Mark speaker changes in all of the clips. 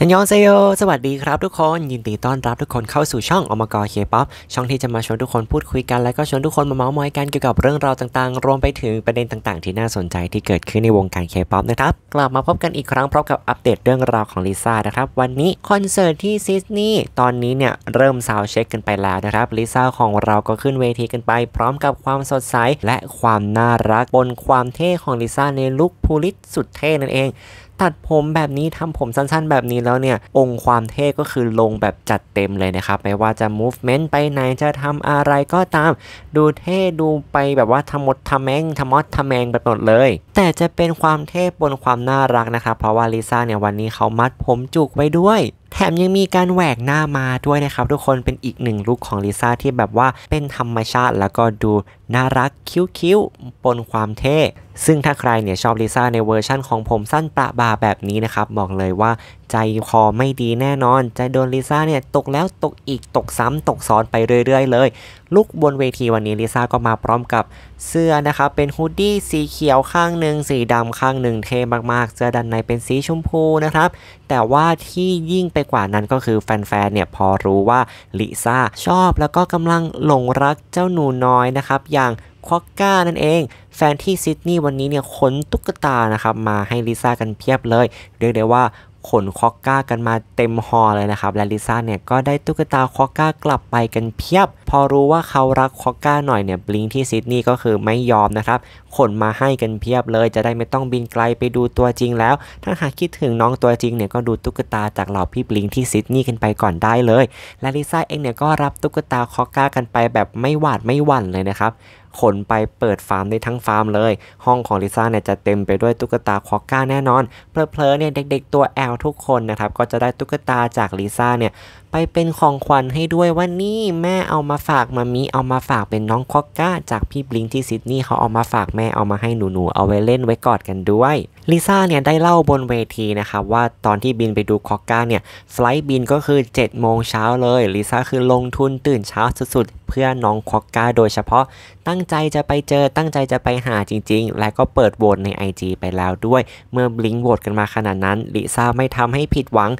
Speaker 1: ฮันยองเซโยสวัสดีครับทุกคน ยินดีต้อนรับทุกคนเข้าสู่ช่องอมกรเคป๊อปช่องที่จะมาชวนทุกคนพูดคุยกัน และก็ชวนทุกคนมาเมาท์มอยกันเกี่ยวกับเรื่องราวต่างๆ รวมไปถึงประเด็นต่างๆที่น่าสนใจที่เกิดขึ้นในวงการเคป๊อปนะครับ กลับมาพบกันอีกครั้งพร้อมกับอัปเดตเรื่องราวของลิซ่านะครับ วันนี้คอนเสิร์ตที่ซิดนีย์ตอนนี้เนี่ยเริ่มซาวเช็คกันไปแล้วนะครับ ลิซ่าของเราก็ขึ้นเวทีกันไป พร้อมกับความสดใสและความน่ารักบนความเท่ของลิซ่าในลุคพูลิสสุดเท่นั่นเองตัดผมแบบนี้ทำผมสั้นๆ แบบนี้แล้วเนี่ย องค์ความเท่ก็คือลงแบบจัดเต็มเลยนะครับไม่ว่าจะ movement ไปไหนจะทำอะไรก็ตาม ดูเท่ดูไปแบบว่าทำมดทำแมงทำมดทำแมงไปหมดเลย แต่จะเป็นความเท่บนความน่ารักนะครับ เพราะว่าลิซ่าเนี่ยวันนี้เขามัดผมจุกไว้ด้วย แถมยังมีการแหวกหน้ามาด้วยนะครับ ทุกคนเป็นอีกหนึ่งลุคของลิซ่าที่แบบว่าเป็นธรรมชาติแล้วก็ดูน่ารักคิ้วๆปนความเท่ ซึ่งถ้าใครเนี่ยชอบลิซ่าในเวอร์ชั่นของผมสั้นประบาแบบนี้นะครับบอกเลยว่าใจคอไม่ดีแน่นอนจะโดนลิซ่าเนี่ยตกแล้วตกอีกตกซ้ำ ตกซ้อนไปเรื่อยๆเลยลุกบนเวทีวันนี้ลิซ่าก็มาพร้อมกับ เสื้อนะครับเป็นฮูดดี้ สีเขียวข้างหนึ่งสีดำข้างหนึ่งเท่มากๆ เสื้อด้านในเป็นสีชมพูนะครับ แต่ว่าที่ยิ่งไปกว่านั้นก็คือแฟนๆเนี่ยพอรู้ว่าลิซ่าชอบแล้วก็กำลังหลงรักเจ้าหนูน้อยนะครับอย่างคอกก้านั่นเอง แฟนที่ซิดนีย์วันนี้เนี่ยขนตุ๊กตานะครับมาให้ลิซ่ากันเพียบเลย เรียกได้ว่าขนคอกก้ากันมาเต็มฮอเลยนะครับ และลิซ่าเนี่ยก็ได้ตุ๊กตาคอกก้ากลับไปกันเพียบพอรู้ว่าเขารักคอกก้าหน่อยเนี่ยบลิงที่ซิดนีย์ก็คือไม่ยอมนะครับขนมาให้กันเพียบเลย จะได้ไม่ต้องบินไกลไปดูตัวจริงแล้ว ถ้าหากคิดถึงน้องตัวจริงเนี่ยก็ดูตุ๊กตาจากเหล่าพี่บลิงที่ซิดนีย์กันไปก่อนได้เลยและลิซ่าเองเนี่ยก็รับตุ๊กตาคอกก้ากันไปแบบไม่หวาดไม่หวั่นเลยนะครับขนไปเปิดฟาร์มได้ทั้งฟาร์มเลย ห้องของลิซ่าเนี่ยจะเต็มไปด้วยตุ๊กตาคอกก้าแน่นอนเพลเพลเนี่ยเด็ก ๆ ตัวแอลทุกคนนะครับก็จะได้ตุ๊กตาจากลิซ่าเนี่ยไปเป็นของขวัญให้ด้วยว่านี่แม่เอามาฝากมามิเอามาฝากเป็นน้องคอกก้า จากพี่บลิงที่ซิดนีย์เขาเอามาฝากแม่เอามาให้หนูๆเอาไว้เล่นไว้กอดกันด้วยลิซ่าเนี่ยได้เล่าบนเวทีนะคะว่าตอนที่บินไปดูคอกก้าเนี่ยไฟล์บินก็คือ7โมงเช้าเลยลิซ่าคือลงทุนตื่นเช้าสุดๆเพื่อน้องคอกก้า โดยเฉพาะตั้งใจจะไปเจอตั้งใจจะไปหาจริง ๆและก็เปิดโหวตใน IG ไปแล้วด้วย เมื่อบลิงโหวตกันมาขนาดนั้นลิซ่าไม่ทำให้ผิดหวัง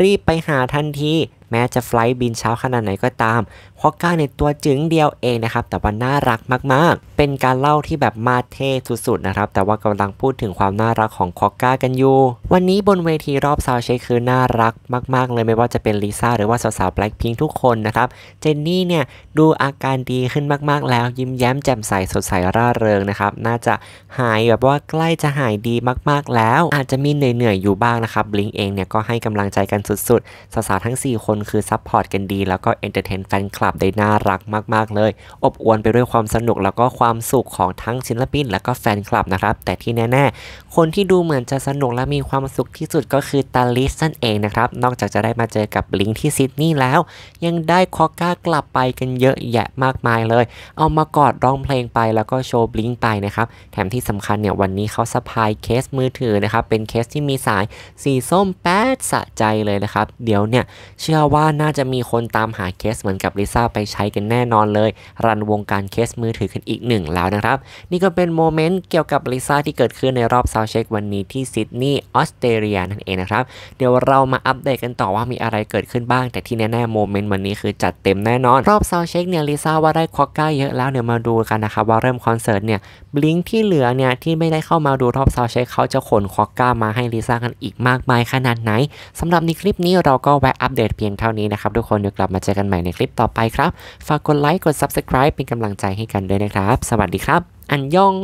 Speaker 1: รีบไปหาทันทีแม้จะไฟล์บินเช้าขนาดไหนก็ตาม คอก้าในตัวจึงเดียวเองนะครับ แต่ว่าน่ารักมากๆ เป็นการเล่าที่แบบมาเท่สุดๆนะครับ แต่ว่ากำลังพูดถึงความน่ารักของคอก้ากันอยู่ วันนี้บนเวทีรอบซาวเชคคือ น่ารักมากๆเลยไม่ว่าจะเป็นลิซ่าหรือว่าสาวๆแบล็คพิงทุกคนนะครับ เจนนี่เนี่ย ดูอาการดีขึ้นมาก ๆ แล้ว ยิ้มแย้มแจ่มใสสดใสร่าเริงนะครับน่าจะหายแบบว่าใกล้จะหายดีมากๆแล้ว อาจจะมีเหนื่อยๆอยู่บ้างนะครับบลิงเองเนี่ยก็ให้กำลังใจกันสุดๆสาวๆทั้ง4คนคนคือซัพพอร์ตกันดีแล้วก็เอนเตอร์เทนแฟนคลับได้น่ารักมาก ๆ เลย อบอวลไปด้วยความสนุกแล้วก็ความสุขของทั้งศิลปิน แล้วก็แฟนคลับนะครับ แต่ที่แน่ ๆ คนที่ดูเหมือนจะสนุกและมีความสุขที่สุดก็คือตาลิสนั่นเองนะครับ นอกจากจะได้มาเจอกับบลิงที่ซิดนีย์แล้ว ยังได้คอก้ากลับไปกันเยอะแยะมากมายเลย เอามากอดร้องเพลงไปแล้วก็โชว์บลิงไปนะครับแถมที่สำคัญเนี่ยวันนี้เขาสะพายเคสมือถือนะครับเป็นเคสที่มีสายสีส้มแป๊ดสะใจเลยนะครับเดี๋ยวเนี่ยเชื่อว่าน่าจะมีคนตามหาเคสเหมือนกับลิซ่าไปใช้กันแน่นอนเลย รันวงการเคสมือถือขึ้นอีกหนึ่งแล้วนะครับนี่ก็เป็นโมเมนต์เกี่ยวกับลิซ่าที่เกิดขึ้นในรอบซาวเช็ควันนี้ที่ซิดนีย์ออสเตรเลียนั่นเองนะครับ เดี๋ยวเรามาอัปเดตกันต่อว่ามีอะไรเกิดขึ้นบ้าง แต่ที่แน่ๆโมเมนต์วันนี้คือจัดเต็มแน่นอน รอบซาวเช็คเนี่ยลิซ่าว่าได้คอกก้าเยอะแล้วเดี๋ยวมาดูกันนะครับว่าเริ่มคอนเสิร์ตเนี่ยบลิงที่เหลือเนี่ยที่ไม่ได้เข้ามาดูรอบซาวเช็คเขาจะขนคอกก้า มาให้ลิซ่ากันอีกมากมายขนาดไหน สำหรับในคลิปนี้เราก็แวะอัปเดตเพียงเท่านี้นะครับทุกคนเดี๋ยวกลับมาเจอกันใหม่ในคลิปต่อไปครับฝากกดไลค์กด Subscribe เป็นกำลังใจให้กันด้วยนะครับ สวัสดีครับ อันยอง